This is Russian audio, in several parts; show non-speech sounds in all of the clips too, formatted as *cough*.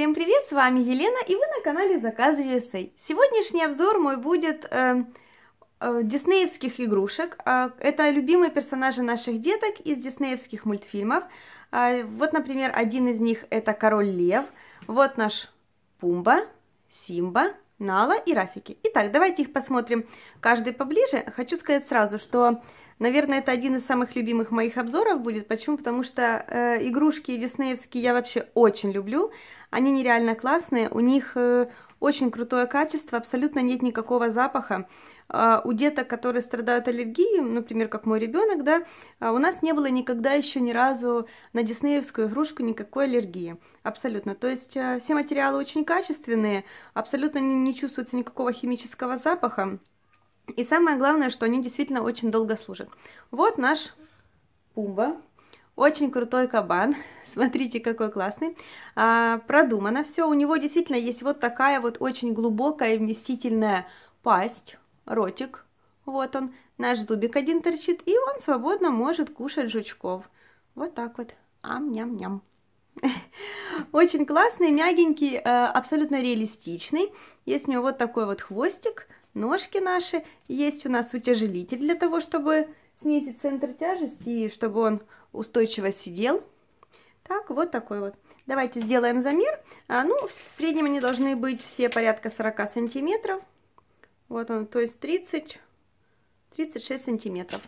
Всем привет, с вами Елена, и вы на канале Заказ USA. Сегодняшний обзор мой будет э, э, диснеевских игрушек. Э, это любимые персонажи наших деток из диснеевских мультфильмов. Э, вот, например, один из них это Король Лев. Вот наш Пумба, Симба, Нала и Рафики. Итак, давайте их посмотрим каждый поближе. Хочу сказать сразу, что Наверное, это один из самых любимых моих обзоров будет. Почему? Потому что э, игрушки диснеевские я вообще очень люблю. Они нереально классные, у них э, очень крутое качество, абсолютно нет никакого запаха. Э, у деток, которые страдают аллергией, например, как мой ребенок, да, э, у нас не было никогда еще ни разу на диснеевскую игрушку никакой аллергии. Абсолютно. То есть э, все материалы очень качественные, абсолютно не, не чувствуется никакого химического запаха. И самое главное, что они действительно очень долго служат. Вот наш Пумба. Очень крутой кабан. *laughs* Смотрите, какой классный. А, продумано все. У него действительно есть вот такая вот очень глубокая вместительная пасть, ротик. Вот он, наш зубик один торчит, и он свободно может кушать жучков. Вот так вот. Ам-ням-ням. *laughs* Очень классный, мягенький, э, абсолютно реалистичный. Есть у него вот такой вот хвостик – Ножки наши. Есть у нас утяжелитель для того, чтобы снизить центр тяжести и чтобы он устойчиво сидел. Так, вот такой вот. Давайте сделаем замер. А, ну, в среднем они должны быть все порядка 40 сантиметров. Вот он, то есть 30, 36 сантиметров.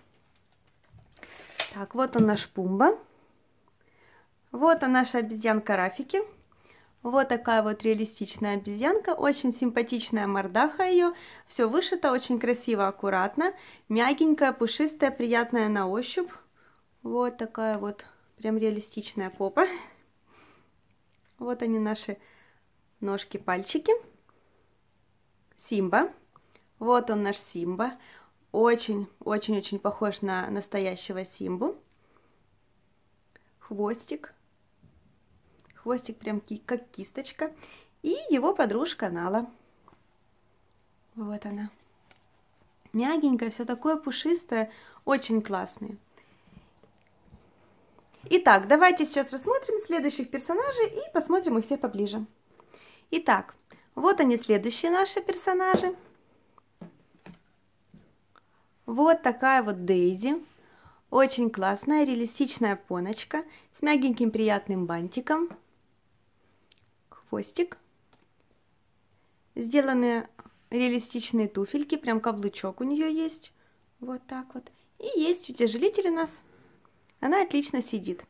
Так, вот он наш Пумба. Вот она наша обезьянка Рафики. Вот такая вот реалистичная обезьянка, очень симпатичная мордаха ее, все вышито очень красиво, аккуратно, мягенькая, пушистая, приятная на ощупь. Вот такая вот прям реалистичная попа. Вот они наши ножки-пальчики. Симба. Вот он наш Симба. Очень-очень-очень похож на настоящего Симбу. Хвостик хвостик прям ки как кисточка, и его подружка Нала. Вот она. Мягенькая, все такое пушистое, очень классные. Итак, давайте сейчас рассмотрим следующих персонажей и посмотрим их все поближе. Итак, вот они следующие наши персонажи. Вот такая вот Дейзи. Очень классная, реалистичная поночка с мягеньким приятным бантиком хвостик. Сделаны реалистичные туфельки, прям каблучок у нее есть. Вот так вот. И есть утяжелитель у нас. Она отлично сидит.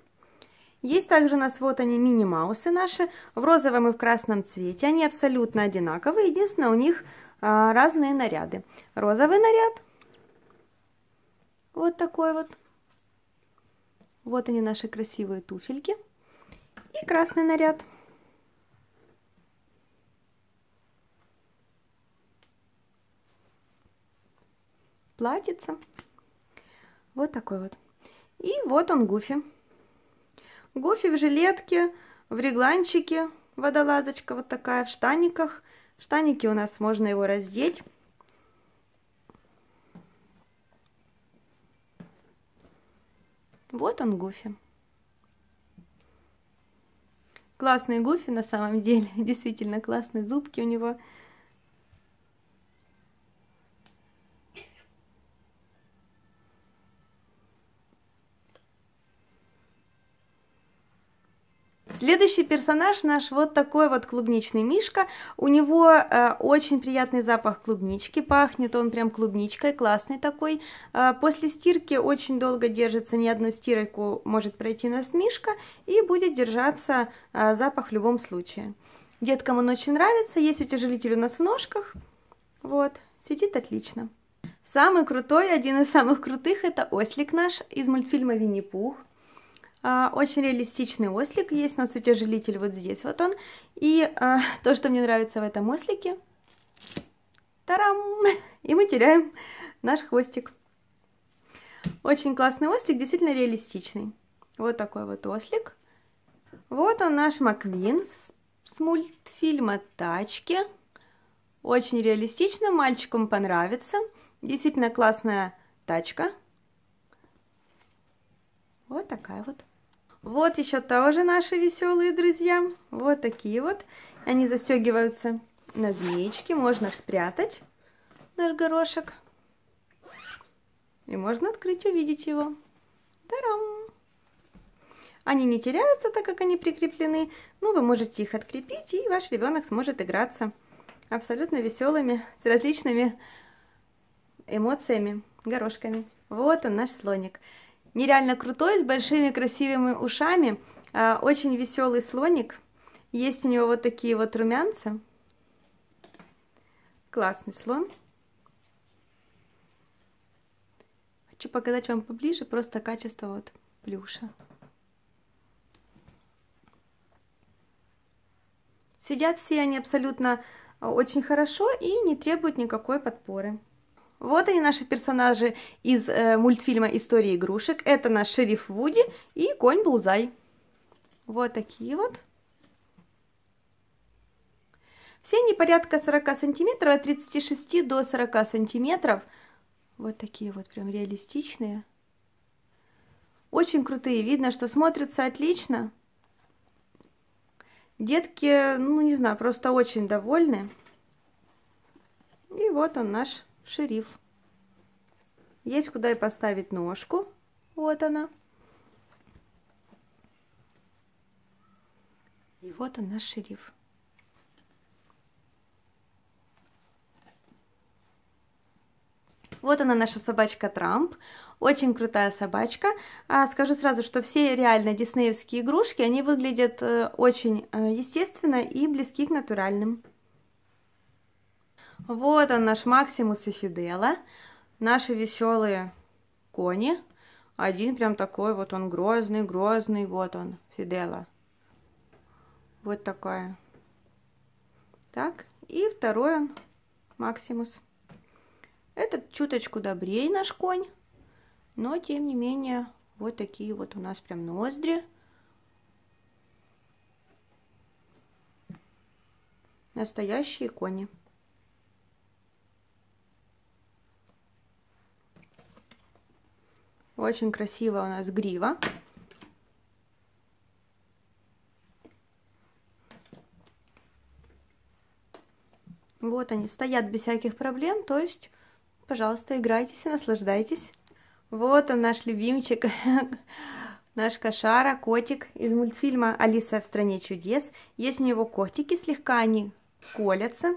Есть также у нас вот они мини-маусы наши, в розовом и в красном цвете. Они абсолютно одинаковые, единственное, у них а, разные наряды. Розовый наряд, вот такой вот. Вот они наши красивые туфельки. И красный наряд. платьице. Вот такой вот. И вот он Гуфи. Гуфи в жилетке, в регланчике, водолазочка вот такая, в штаниках. Штаники у нас можно его раздеть. Вот он Гуфи. Классный Гуфи на самом деле, *laughs* действительно классные зубки у него. Следующий персонаж наш вот такой вот клубничный мишка. У него э, очень приятный запах клубнички, пахнет он прям клубничкой, классный такой. Э, после стирки очень долго держится, ни одну стирку может пройти на мишка и будет держаться э, запах в любом случае. Деткам он очень нравится, есть утяжелитель у нас в ножках, вот, сидит отлично. Самый крутой, один из самых крутых, это ослик наш из мультфильма «Винни-Пух». А, очень реалистичный ослик, есть у нас утяжелитель вот здесь вот он. И а, *laughs* то, что мне нравится в этом ослике, тарам, *laughs* и мы теряем наш хвостик. Очень классный ослик, действительно реалистичный. Вот такой вот ослик. Вот он наш Маквин с, с мультфильма «Тачки». Очень реалистично, мальчикам понравится. Действительно классная тачка. Вот такая вот. Вот еще тоже наши веселые друзья. Вот такие вот. Они застегиваются на змеечки. Можно спрятать наш горошек. И можно открыть, увидеть его. Тарам! Они не теряются, так как они прикреплены. Ну, вы можете их открепить, и ваш ребенок сможет играться абсолютно веселыми, с различными эмоциями, горошками. Вот он, наш слоник нереально крутой, с большими красивыми ушами, а, очень веселый слоник. Есть у него вот такие вот румянцы, Классный слон. Хочу показать вам поближе просто качество вот плюша. Сидят все они абсолютно а, очень хорошо и не требуют никакой подпоры. Вот они, наши персонажи из э, мультфильма «История игрушек». Это наш шериф Вуди и конь Булзай. Вот такие вот. Все они порядка 40 сантиметров, от 36 до 40 сантиметров. Вот такие вот прям реалистичные. Очень крутые. Видно, что смотрятся отлично. Детки, ну не знаю, просто очень довольны. И вот он наш шериф. Есть куда и поставить ножку. Вот она. И вот он наш шериф. Вот она наша собачка Трамп. Очень крутая собачка. А, скажу сразу, что все реально диснеевские игрушки, они выглядят э, очень э, естественно и близки к натуральным. Вот он, наш Максимус и Фидела. Наши веселые кони. Один прям такой, вот он грозный, грозный, вот он, Фидела. Вот такая. Так, и второй он, Максимус. Этот чуточку добрее наш конь, но тем не менее вот такие вот у нас прям ноздри. Настоящие кони. Очень красиво у нас грива. Вот они стоят без всяких проблем, то есть, пожалуйста, играйтесь и наслаждайтесь. Вот он наш любимчик, *laughs* наш кошара, котик из мультфильма «Алиса в стране чудес». Есть у него котики, слегка они колятся.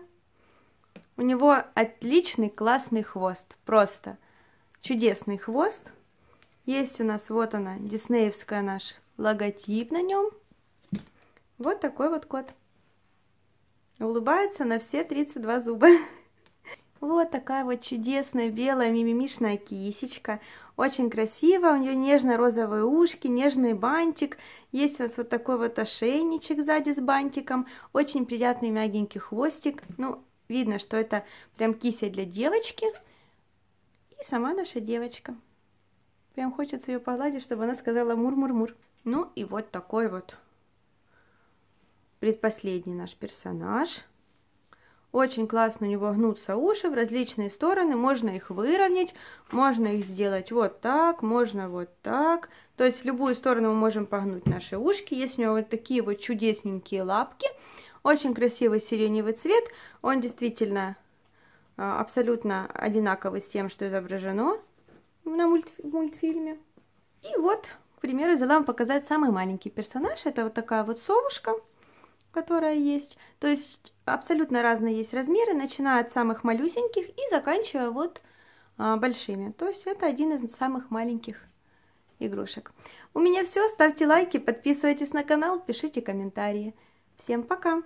У него отличный классный хвост, просто чудесный хвост. Есть у нас, вот она, диснеевская наш логотип на нем. Вот такой вот кот. Улыбается на все 32 зуба. *laughs* Вот такая вот чудесная белая мимимишная кисечка. Очень красиво, у нее нежно-розовые ушки, нежный бантик. Есть у нас вот такой вот ошейничек сзади с бантиком. Очень приятный мягенький хвостик. Ну, видно, что это прям кися для девочки. И сама наша девочка. Прям хочется ее погладить, чтобы она сказала мур-мур-мур. Ну и вот такой вот предпоследний наш персонаж. Очень классно у него гнутся уши в различные стороны, можно их выровнять, можно их сделать вот так, можно вот так. То есть в любую сторону мы можем погнуть наши ушки. Есть у него вот такие вот чудесненькие лапки. Очень красивый сиреневый цвет. Он действительно а, абсолютно одинаковый с тем, что изображено на мультф... мультфильме. И вот, к примеру, взяла вам показать самый маленький персонаж. Это вот такая вот совушка, которая есть. То есть абсолютно разные есть размеры, начиная от самых малюсеньких и заканчивая вот а, большими. То есть это один из самых маленьких игрушек. У меня все. Ставьте лайки, подписывайтесь на канал, пишите комментарии. Всем пока!